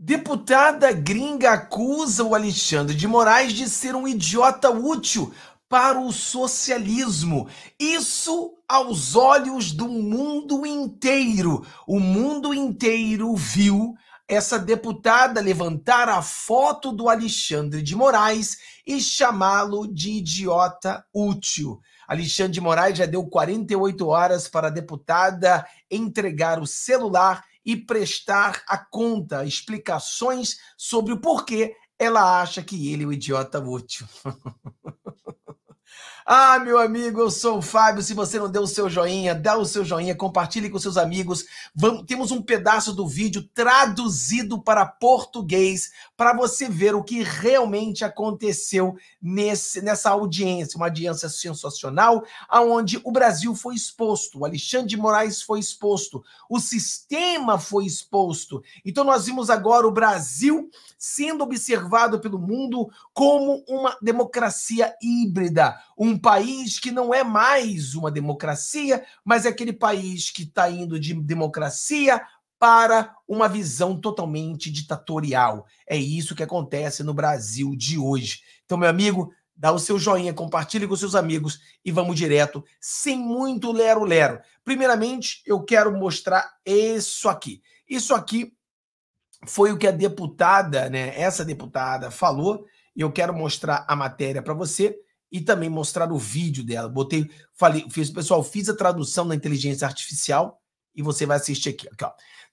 Deputada gringa acusa o Alexandre de Moraes de ser um idiota útil para o socialismo. Isso aos olhos do mundo inteiro. O mundo inteiro viu essa deputada levantar a foto do Alexandre de Moraes e chamá-lo de idiota útil. Alexandre de Moraes já deu 48 horas para a deputada entregar o celular e prestar a conta, explicações sobre o porquê ela acha que ele é o idiota útil. Ah, meu amigo, eu sou o Fábio. Se você não deu o seu joinha, dá o seu joinha, compartilhe com seus amigos. Vamos, temos um pedaço do vídeo traduzido para português para você ver o que realmente aconteceu nesse, nessa audiência, uma audiência sensacional, aonde o Brasil foi exposto, o Alexandre de Moraes foi exposto, o sistema foi exposto. Então nós vimos agora o Brasil sendo observado pelo mundo como uma democracia híbrida, um país que não é mais uma democracia, mas é aquele país que está indo de democracia para uma visão totalmente ditatorial. É isso que acontece no Brasil de hoje. Então, meu amigo, dá o seu joinha, compartilhe com seus amigos e vamos direto, sem muito lero-lero. Primeiramente, eu quero mostrar isso aqui. Isso aqui foi o que a deputada, né, essa deputada falou, e eu quero mostrar a matéria para você e também mostrar o vídeo dela. Botei, falei, fiz, pessoal, fiz a tradução da inteligência artificial e você vai assistir aqui, aqui ó.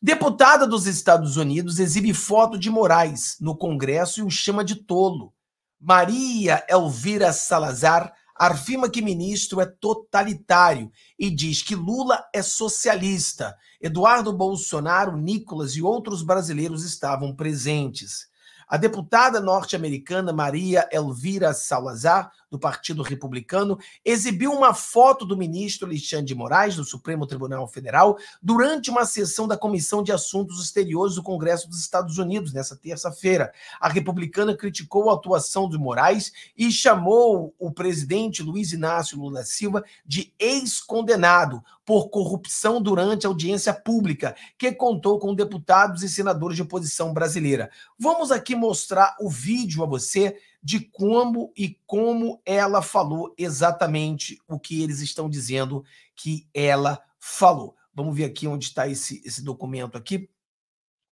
Deputada dos Estados Unidos exibe foto de Moraes no Congresso e o chama de tolo. Maria Elvira Salazar afirma que ministro é totalitário e diz que Lula é socialista. Eduardo Bolsonaro, Nicolas e outros brasileiros estavam presentes. A deputada norte-americana Maria Elvira Salazar do Partido Republicano, exibiu uma foto do ministro Alexandre de Moraes, do Supremo Tribunal Federal, durante uma sessão da Comissão de Assuntos Exteriores do Congresso dos Estados Unidos, nessa terça-feira. A republicana criticou a atuação de Moraes e chamou o presidente Luiz Inácio Lula Silva de ex-condenado por corrupção durante a audiência pública, que contou com deputados e senadores de oposição brasileira. Vamos aqui mostrar o vídeo a você de como e como ela falou exatamente o que eles estão dizendo que ela falou. Vamos ver aqui onde está esse, esse documento aqui.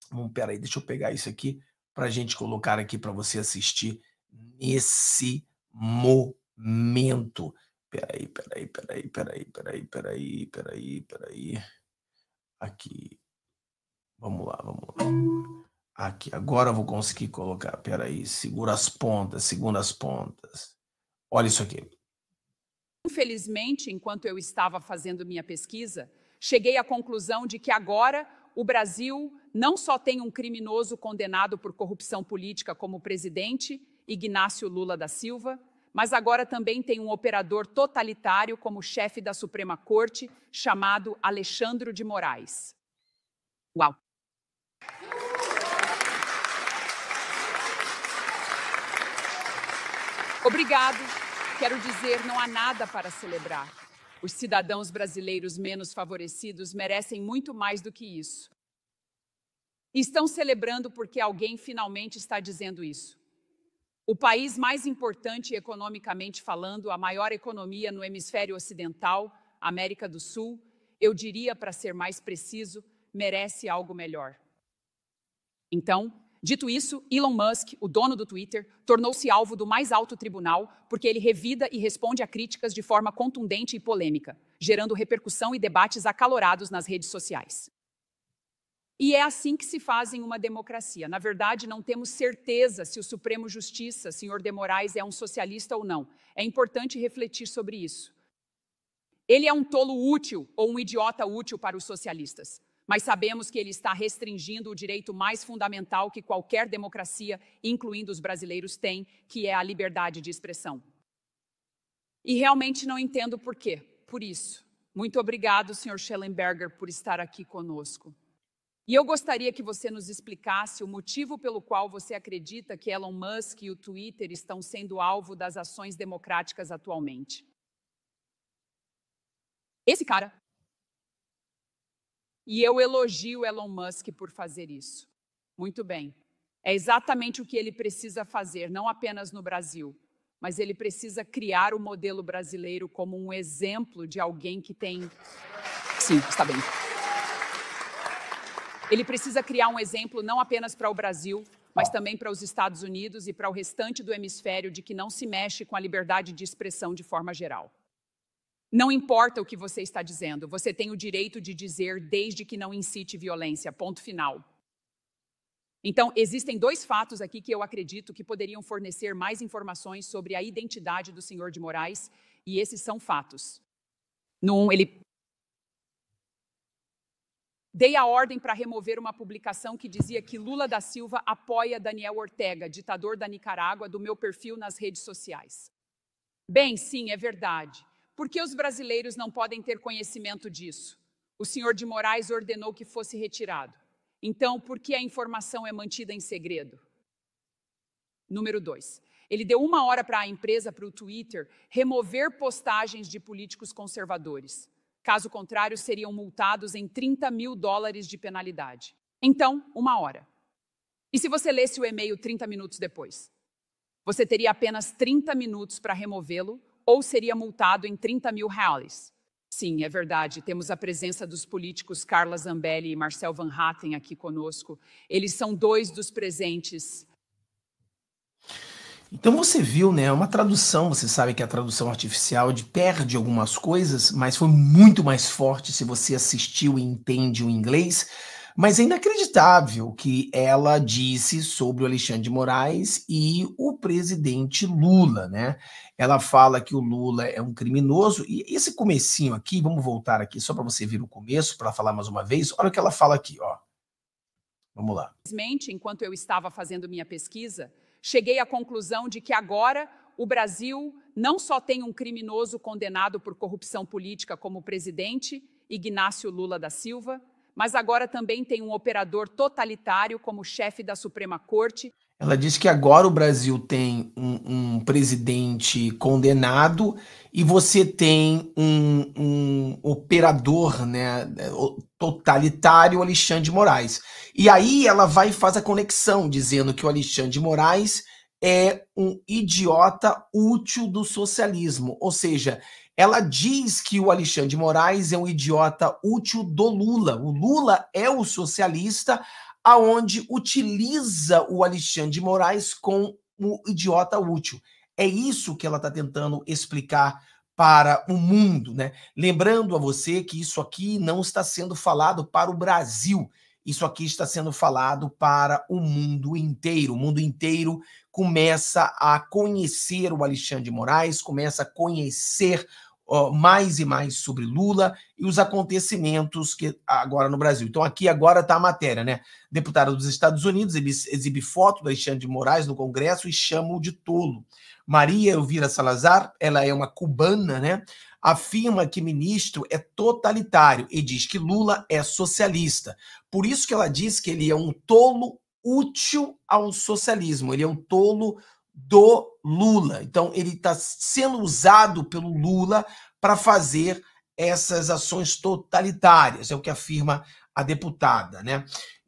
Vamos, peraí, deixa eu pegar isso aqui para a gente colocar aqui para você assistir nesse momento. Peraí, peraí, peraí, peraí, peraí, peraí, peraí, peraí. Aqui. Vamos lá, vamos lá. Aqui, agora eu vou conseguir colocar. Pera aí, segura as pontas, segura as pontas. Olha isso aqui. Infelizmente, enquanto eu estava fazendo minha pesquisa, cheguei à conclusão de que agora o Brasil não só tem um criminoso condenado por corrupção política como presidente, Ignácio Lula da Silva, mas agora também tem um operador totalitário como chefe da Suprema Corte, chamado Alexandre de Moraes. Uau! Obrigado. Quero dizer, não há nada para celebrar. Os cidadãos brasileiros menos favorecidos merecem muito mais do que isso. estão celebrando porque alguém finalmente está dizendo isso. O país mais importante economicamente falando, a maior economia no hemisfério ocidental, América do Sul, eu diria, para ser mais preciso, merece algo melhor. Então, Dito isso, Elon Musk, o dono do Twitter, tornou-se alvo do mais alto tribunal porque ele revida e responde a críticas de forma contundente e polêmica, gerando repercussão e debates acalorados nas redes sociais. E é assim que se faz em uma democracia. Na verdade, não temos certeza se o Supremo Justiça, senhor de Moraes, é um socialista ou não. É importante refletir sobre isso. Ele é um tolo útil ou um idiota útil para os socialistas mas sabemos que ele está restringindo o direito mais fundamental que qualquer democracia, incluindo os brasileiros, tem, que é a liberdade de expressão. E realmente não entendo por quê. Por isso, muito obrigado, senhor Schellenberger, por estar aqui conosco. E eu gostaria que você nos explicasse o motivo pelo qual você acredita que Elon Musk e o Twitter estão sendo alvo das ações democráticas atualmente. Esse cara e eu elogio Elon Musk por fazer isso. Muito bem. É exatamente o que ele precisa fazer, não apenas no Brasil, mas ele precisa criar o modelo brasileiro como um exemplo de alguém que tem. Sim, está bem. Ele precisa criar um exemplo não apenas para o Brasil, mas também para os Estados Unidos e para o restante do hemisfério de que não se mexe com a liberdade de expressão de forma geral. Não importa o que você está dizendo, você tem o direito de dizer desde que não incite violência. Ponto final. Então, existem dois fatos aqui que eu acredito que poderiam fornecer mais informações sobre a identidade do senhor de Moraes, e esses são fatos. Num, ele. Dei a ordem para remover uma publicação que dizia que Lula da Silva apoia Daniel Ortega, ditador da Nicarágua, do meu perfil nas redes sociais. Bem, sim, é verdade. Por que os brasileiros não podem ter conhecimento disso? O senhor de Moraes ordenou que fosse retirado. Então, por que a informação é mantida em segredo? Número dois, Ele deu uma hora para a empresa, para o Twitter, remover postagens de políticos conservadores. Caso contrário, seriam multados em 30 mil dólares de penalidade. Então, uma hora. E se você lesse o e-mail 30 minutos depois? Você teria apenas 30 minutos para removê-lo ou seria multado em 30 mil reais. Sim, é verdade. Temos a presença dos políticos Carla Zambelli e Marcel Van Hatten aqui conosco. Eles são dois dos presentes. Então você viu, né? Uma tradução, você sabe que a tradução artificial de perde algumas coisas, mas foi muito mais forte se você assistiu e entende o inglês mas é inacreditável o que ela disse sobre o Alexandre de Moraes e o presidente Lula, né? Ela fala que o Lula é um criminoso e esse comecinho aqui, vamos voltar aqui só para você ver o começo, para falar mais uma vez. Olha o que ela fala aqui, ó. Vamos lá. Infelizmente, enquanto eu estava fazendo minha pesquisa, cheguei à conclusão de que agora o Brasil não só tem um criminoso condenado por corrupção política como o presidente Ignácio Lula da Silva, mas agora também tem um operador totalitário como chefe da Suprema Corte. Ela diz que agora o Brasil tem um, um presidente condenado e você tem um, um, operador né, totalitário, Alexandre de Moraes. E aí ela vai e faz a conexão, dizendo que o Alexandre de Moraes é um idiota útil do socialismo. Ou seja, ela diz que o Alexandre de Moraes é um idiota útil do Lula. O Lula é o socialista aonde utiliza o Alexandre de Moraes como um idiota útil. É isso que ela está tentando explicar para o mundo, né? Lembrando a você que isso aqui não está sendo falado para o Brasil. Isso aqui está sendo falado para o mundo inteiro. O mundo inteiro começa a conhecer o Alexandre de Moraes, começa a conhecer mais e mais sobre Lula e os acontecimentos que agora no Brasil. Então aqui agora está a matéria, né? Deputado dos Estados Unidos exibe, exibe foto do Alexandre de Moraes no Congresso e chama-o de tolo. Maria Elvira Salazar, ela é uma cubana, né? afirma que ministro é totalitário e diz que Lula é socialista. Por isso que ela diz que ele é um tolo útil ao socialismo, ele é um tolo do Lula. Então, ele está sendo usado pelo Lula para fazer essas ações totalitárias, é o que afirma a deputada, né?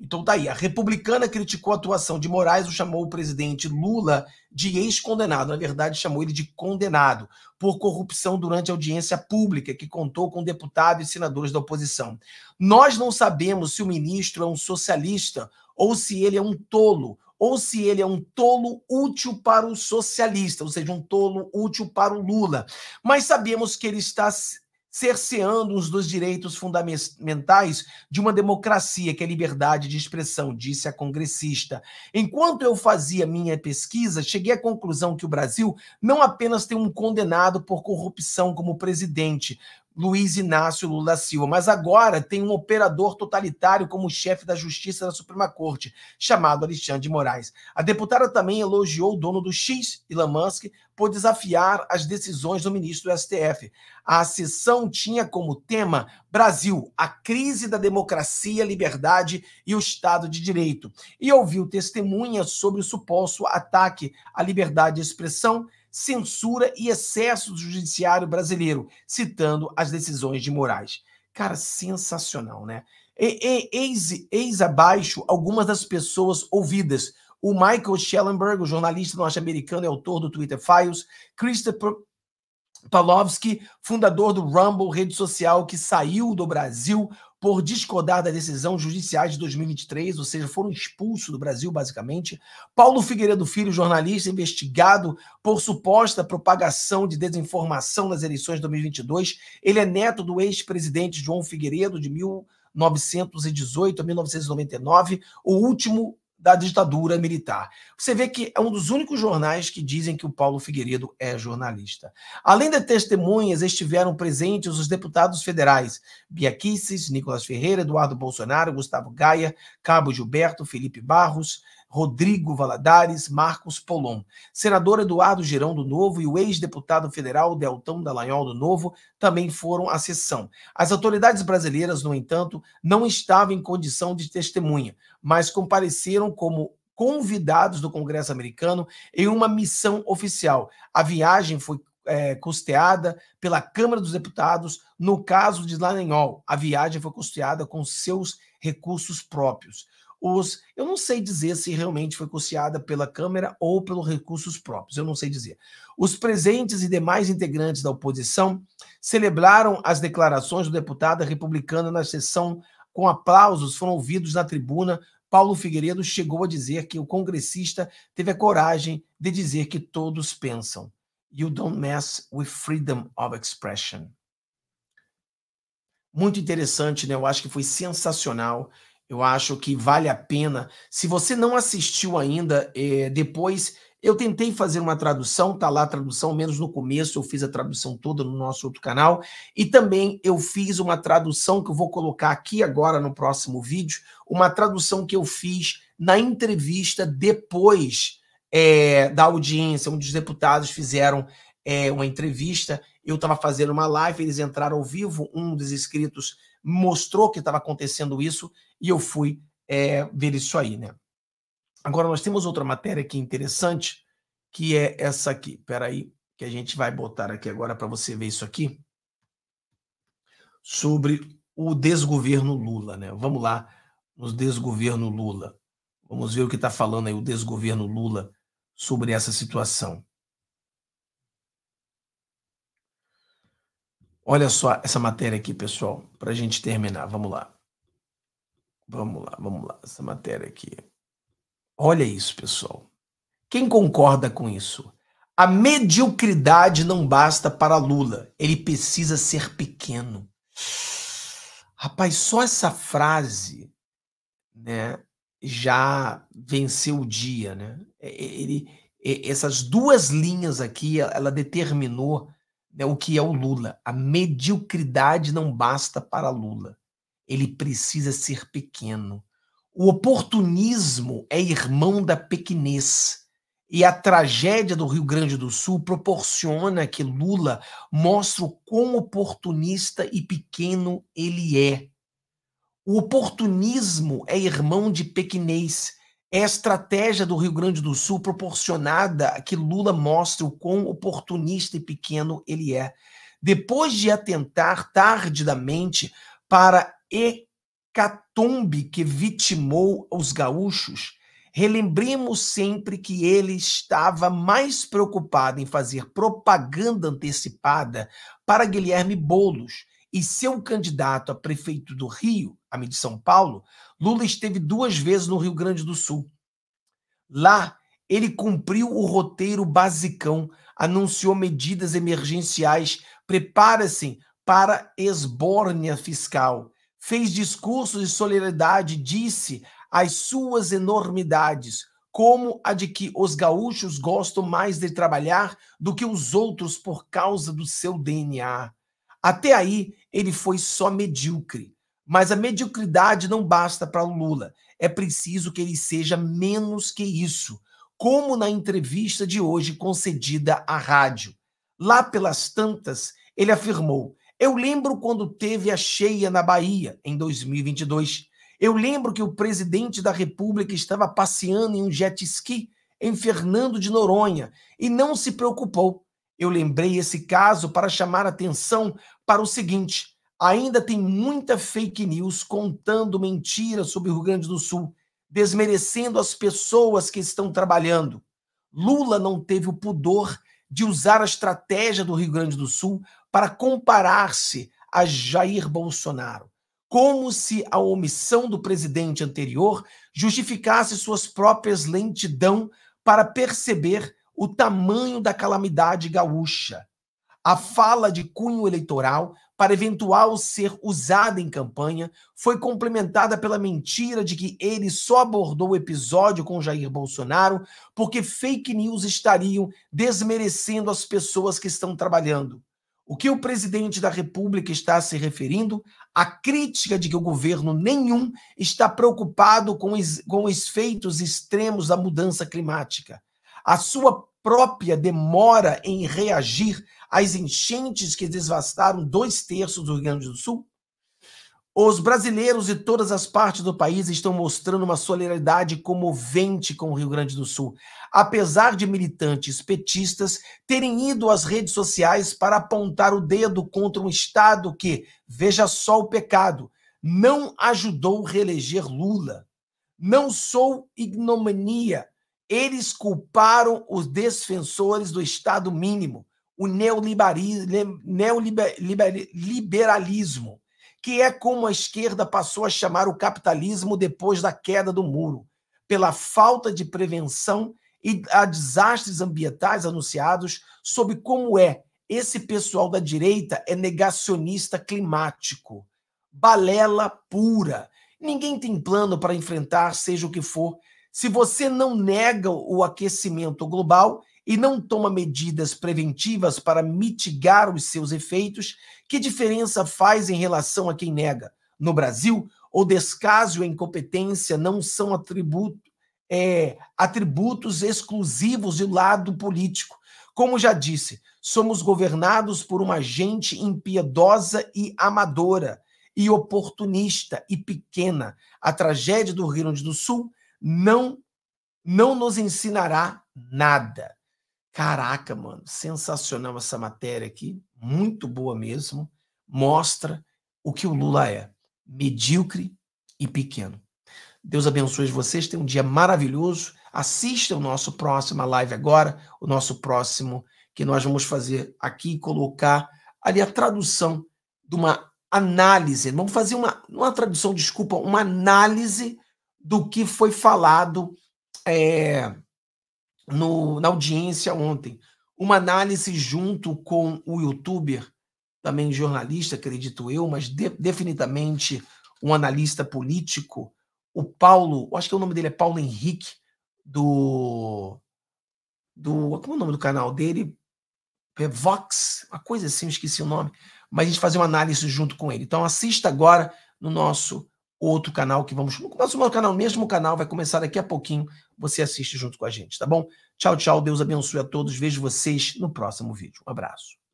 Então tá aí, a republicana criticou a atuação de Moraes, o chamou o presidente Lula de ex-condenado, na verdade chamou ele de condenado, por corrupção durante a audiência pública, que contou com deputados e senadores da oposição. Nós não sabemos se o ministro é um socialista ou se ele é um tolo, ou se ele é um tolo útil para o socialista, ou seja, um tolo útil para o Lula. Mas sabemos que ele está cerceando os dos direitos fundamentais de uma democracia, que é a liberdade de expressão, disse a congressista. Enquanto eu fazia minha pesquisa, cheguei à conclusão que o Brasil não apenas tem um condenado por corrupção como presidente, Luiz Inácio Lula da Silva. Mas agora tem um operador totalitário como chefe da Justiça da Suprema Corte, chamado Alexandre de Moraes. A deputada também elogiou o dono do X, Elon Musk, por desafiar as decisões do ministro do STF. A sessão tinha como tema Brasil, a crise da democracia, liberdade e o Estado de Direito. E ouviu testemunhas sobre o suposto ataque à liberdade de expressão, censura e excesso do judiciário brasileiro, citando as decisões de Moraes. Cara, sensacional, né? E, e, eis, eis abaixo algumas das pessoas ouvidas. O Michael Schellenberg, o jornalista norte-americano e autor do Twitter Files, Christopher Palovski, fundador do Rumble, rede social que saiu do Brasil por discordar da decisão judiciais de 2023, ou seja, foram expulsos do Brasil, basicamente. Paulo Figueiredo Filho, jornalista investigado por suposta propagação de desinformação nas eleições de 2022. Ele é neto do ex-presidente João Figueiredo, de 1918 a 1999, o último da ditadura militar. Você vê que é um dos únicos jornais que dizem que o Paulo Figueiredo é jornalista. Além de testemunhas, estiveram presentes os deputados federais Bia Kicis, Nicolas Ferreira, Eduardo Bolsonaro, Gustavo Gaia, Cabo Gilberto, Felipe Barros, Rodrigo Valadares, Marcos Polon. Senador Eduardo Girão do Novo e o ex-deputado federal Deltão Dallagnol do Novo também foram à sessão. As autoridades brasileiras, no entanto, não estavam em condição de testemunha, mas compareceram como convidados do Congresso americano em uma missão oficial. A viagem foi é, custeada pela Câmara dos Deputados no caso de Lanenhol. A viagem foi custeada com seus recursos próprios os. Eu não sei dizer se realmente foi custeada pela Câmara ou pelos recursos próprios, eu não sei dizer. Os presentes e demais integrantes da oposição celebraram as declarações do deputado republicano na sessão com aplausos, foram ouvidos na tribuna. Paulo Figueiredo chegou a dizer que o congressista teve a coragem de dizer que todos pensam. You don't mess with freedom of expression. Muito interessante, né? Eu acho que foi sensacional eu acho que vale a pena. Se você não assistiu ainda, é, depois eu tentei fazer uma tradução, tá lá a tradução, menos no começo, eu fiz a tradução toda no nosso outro canal. E também eu fiz uma tradução que eu vou colocar aqui agora no próximo vídeo, uma tradução que eu fiz na entrevista depois é, da audiência, onde os deputados fizeram é, uma entrevista. Eu estava fazendo uma live, eles entraram ao vivo, um dos inscritos mostrou que estava acontecendo isso, e eu fui é, ver isso aí, né? Agora nós temos outra matéria aqui interessante, que é essa aqui. Peraí, que a gente vai botar aqui agora para você ver isso aqui. Sobre o desgoverno Lula, né? Vamos lá, nos desgoverno Lula. Vamos ver o que está falando aí o desgoverno Lula sobre essa situação. Olha só essa matéria aqui, pessoal, para a gente terminar. Vamos lá. Vamos lá, vamos lá, essa matéria aqui. Olha isso, pessoal. Quem concorda com isso? A mediocridade não basta para Lula. Ele precisa ser pequeno. Rapaz, só essa frase, né, já venceu o dia, né? É, é, ele, é, essas duas linhas aqui, ela determinou né, o que é o Lula. A mediocridade não basta para Lula ele precisa ser pequeno. O oportunismo é irmão da pequenez. E a tragédia do Rio Grande do Sul proporciona que Lula mostre o quão oportunista e pequeno ele é. O oportunismo é irmão de pequenez. É a estratégia do Rio Grande do Sul proporcionada a que Lula mostre o quão oportunista e pequeno ele é. Depois de atentar tardidamente para hecatombe que vitimou os gaúchos, relembremos sempre que ele estava mais preocupado em fazer propaganda antecipada para Guilherme Bolos e seu candidato a prefeito do Rio, a de São Paulo, Lula esteve duas vezes no Rio Grande do Sul. Lá, ele cumpriu o roteiro basicão, anunciou medidas emergenciais, prepara-se para esbórnia fiscal fez discursos de solidariedade, disse as suas enormidades, como a de que os gaúchos gostam mais de trabalhar do que os outros por causa do seu DNA. Até aí, ele foi só medíocre. Mas a mediocridade não basta para o Lula. É preciso que ele seja menos que isso, como na entrevista de hoje concedida à rádio. Lá pelas tantas, ele afirmou eu lembro quando teve a cheia na Bahia, em 2022. Eu lembro que o presidente da República estava passeando em um jet ski em Fernando de Noronha e não se preocupou. Eu lembrei esse caso para chamar atenção para o seguinte: ainda tem muita fake news contando mentiras sobre o Rio Grande do Sul, desmerecendo as pessoas que estão trabalhando. Lula não teve o pudor de usar a estratégia do Rio Grande do Sul para comparar-se a Jair Bolsonaro, como se a omissão do presidente anterior justificasse suas próprias lentidão para perceber o tamanho da calamidade gaúcha. A fala de cunho eleitoral para eventual ser usada em campanha foi complementada pela mentira de que ele só abordou o episódio com Jair Bolsonaro porque fake news estariam desmerecendo as pessoas que estão trabalhando. O que o presidente da República está se referindo? A crítica de que o governo nenhum está preocupado com, com os efeitos extremos da mudança climática. A sua própria demora em reagir às enchentes que devastaram dois terços do Rio Grande do Sul os brasileiros de todas as partes do país estão mostrando uma solidariedade comovente com o Rio Grande do Sul, apesar de militantes petistas terem ido às redes sociais para apontar o dedo contra um Estado que, veja só o pecado, não ajudou reeleger Lula. Não sou ignomania. Eles culparam os defensores do Estado mínimo, o neoliberalismo que é como a esquerda passou a chamar o capitalismo depois da queda do muro, pela falta de prevenção e a desastres ambientais anunciados, sobre como é esse pessoal da direita é negacionista climático, balela pura. Ninguém tem plano para enfrentar seja o que for. Se você não nega o aquecimento global, e não toma medidas preventivas para mitigar os seus efeitos, que diferença faz em relação a quem nega? No Brasil, o descaso e a incompetência não são atributo, é, atributos exclusivos do lado político. Como já disse, somos governados por uma gente impiedosa e amadora, e oportunista e pequena. A tragédia do Rio Grande do Sul não não nos ensinará nada. Caraca, mano, sensacional essa matéria aqui, muito boa mesmo. Mostra o que o Lula é: medíocre e pequeno. Deus abençoe vocês, tenham um dia maravilhoso. Assista o nosso próximo live agora, o nosso próximo que nós vamos fazer aqui e colocar ali a tradução de uma análise. Vamos fazer uma, uma tradução, desculpa, uma análise do que foi falado. É, no, na audiência ontem uma análise junto com o youtuber, também jornalista, acredito eu, mas de, definitivamente um analista político, o Paulo, acho que o nome dele é Paulo Henrique, do. do como é o nome do canal dele? É Vox, uma coisa assim, esqueci o nome. Mas a gente fazia uma análise junto com ele. Então assista agora no nosso outro canal que vamos. Nosso canal, mesmo canal, vai começar daqui a pouquinho. Você assiste junto com a gente, tá bom? Tchau, tchau. Deus abençoe a todos. Vejo vocês no próximo vídeo. Um abraço.